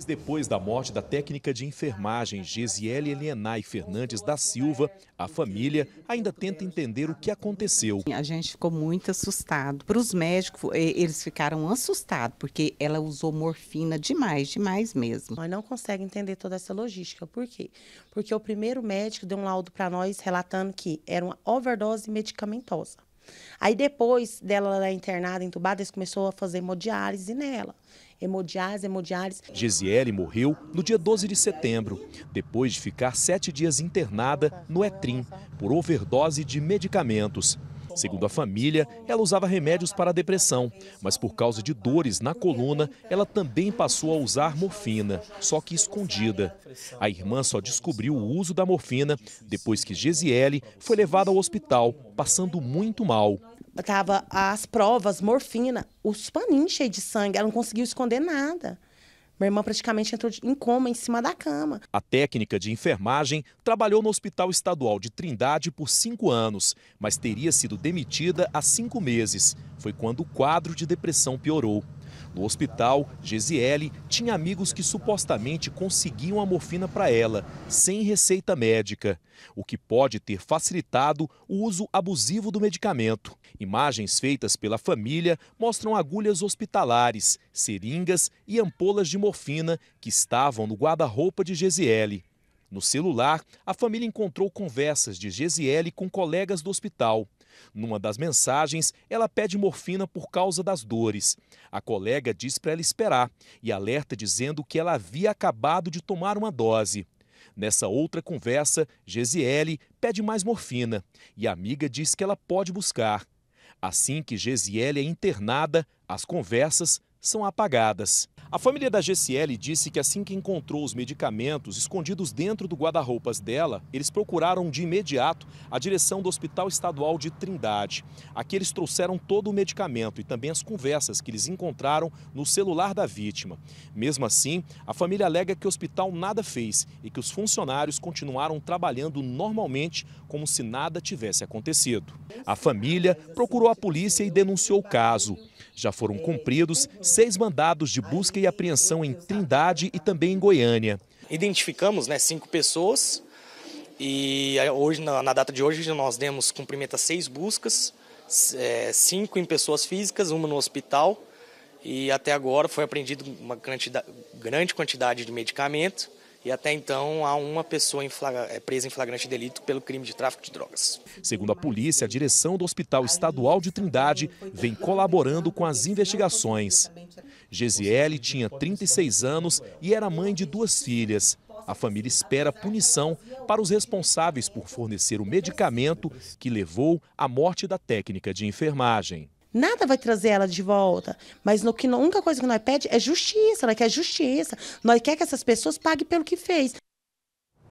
Mês depois da morte da técnica de enfermagem Gesiele Elienay Fernandes da Silva, a família ainda tenta entender o que aconteceu. A gente ficou muito assustado. Para os médicos, eles ficaram assustados, porque ela usou morfina demais, demais mesmo. Mas não consegue entender toda essa logística. Por quê? Porque o primeiro médico deu um laudo para nós relatando que era uma overdose medicamentosa. Aí depois dela lá internada, entubada, eles começou a fazer hemodiálise nela. Hemodiálise, hemodiálise. Gesiele morreu no dia 12 de setembro, depois de ficar sete dias internada no ETRIM, por overdose de medicamentos. Segundo a família, ela usava remédios para a depressão, mas por causa de dores na coluna, ela também passou a usar morfina, só que escondida. A irmã só descobriu o uso da morfina depois que Gesiele foi levada ao hospital, passando muito mal. Estava as provas, morfina, os paninhos cheios de sangue, ela não conseguiu esconder nada. Minha irmã praticamente entrou em coma em cima da cama. A técnica de enfermagem trabalhou no Hospital Estadual de Trindade por cinco anos, mas teria sido demitida há cinco meses. Foi quando o quadro de depressão piorou. No hospital, Gesiele tinha amigos que supostamente conseguiam a morfina para ela, sem receita médica, o que pode ter facilitado o uso abusivo do medicamento. Imagens feitas pela família mostram agulhas hospitalares, seringas e ampolas de morfina que estavam no guarda-roupa de Gesiele. No celular, a família encontrou conversas de Gesiele com colegas do hospital. Numa das mensagens, ela pede morfina por causa das dores. A colega diz para ela esperar e alerta dizendo que ela havia acabado de tomar uma dose. Nessa outra conversa, Gesiele pede mais morfina e a amiga diz que ela pode buscar. Assim que Gesiele é internada, as conversas são apagadas. A família da GCL disse que assim que encontrou os medicamentos escondidos dentro do guarda-roupas dela, eles procuraram de imediato a direção do Hospital Estadual de Trindade. Aqui eles trouxeram todo o medicamento e também as conversas que eles encontraram no celular da vítima. Mesmo assim, a família alega que o hospital nada fez e que os funcionários continuaram trabalhando normalmente como se nada tivesse acontecido. A família procurou a polícia e denunciou o caso. Já foram cumpridos seis mandados de busca e apreensão em Trindade e também em Goiânia. Identificamos né, cinco pessoas e eh, hoje, na data de hoje, nós demos cumprimento a seis buscas, eh, cinco em pessoas físicas, uma no hospital. E até agora foi apreendido uma grande quantidade de medicamento e até então há uma pessoa em flagra, é presa em flagrante delito pelo crime de tráfico de drogas. Segundo a polícia, a direção do Hospital Estadual de Trindade vem colaborando com as investigações. Gesiele tinha 36 anos e era mãe de duas filhas. A família espera punição para os responsáveis por fornecer o medicamento que levou à morte da técnica de enfermagem. Nada vai trazer ela de volta. Mas no que, a única coisa que nós pede é justiça. Ela quer justiça. Nós quer que essas pessoas paguem pelo que fez.